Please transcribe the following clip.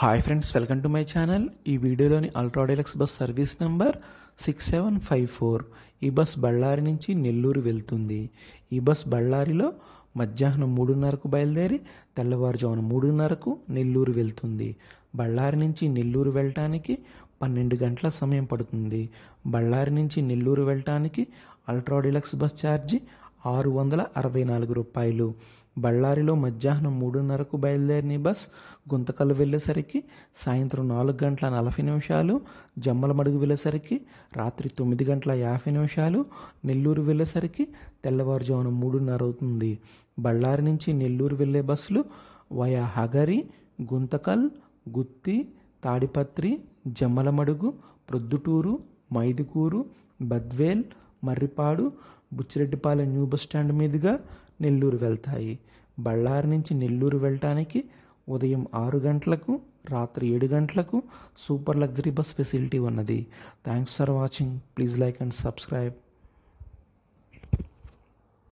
hi friends welcome to my channel ఈ వీడియోలోని ultra deluxe bus service number six seven five four ఈ bus Bellary నుంచి నెల్లూరు వెళ్తుంది ఈ బస్ బళ్ళారిలో మధ్యాహ్నం మూడున్నరకు బయలుదేరి తెల్లవారుజామున మూడున్నరకు నెల్లూరు వెళ్తుంది బళ్ళారి నుంచి నెల్లూరు వెళ్ళటానికి పన్నెండు గంటల సమయం పడుతుంది బళ్ళారి నుంచి నెల్లూరు వెళ్ళటానికి అల్ట్రా డీలక్స్ బస్ ఛార్జీ ఆరు వందల అరవై నాలుగు రూపాయలు బళ్ళారిలో మధ్యాహ్నం మూడున్నరకు బయలుదేరిన బస్ గుంతకల్ వెళ్ళేసరికి సాయంత్రం నాలుగు గంటల నలభై నిమిషాలు జమ్మలమడుగు వెళ్ళేసరికి రాత్రి తొమ్మిది గంటల యాభై నిమిషాలు నెల్లూరు వెళ్ళేసరికి తెల్లవారుజామున మూడున్నర అవుతుంది బళ్ళారి నుంచి నెల్లూరు వెళ్ళే బస్సులు via Hagari Guntakal Gooty Tadipatri Jammalamadugu Proddatur Mydukur Badvel Marripadu Buchireddypalem new bus stand మీదుగా నెల్లూరు వెళ్తాయి బళ్ళారి నుంచి నెల్లూరు వెళ్ళటానికి ఉదయం ఆరు గంటలకు రాత్రి ఏడు గంటలకు సూపర్ లగ్జరీ బస్ ఫెసిలిటీ ఉన్నది thanks for watching please like and subscribe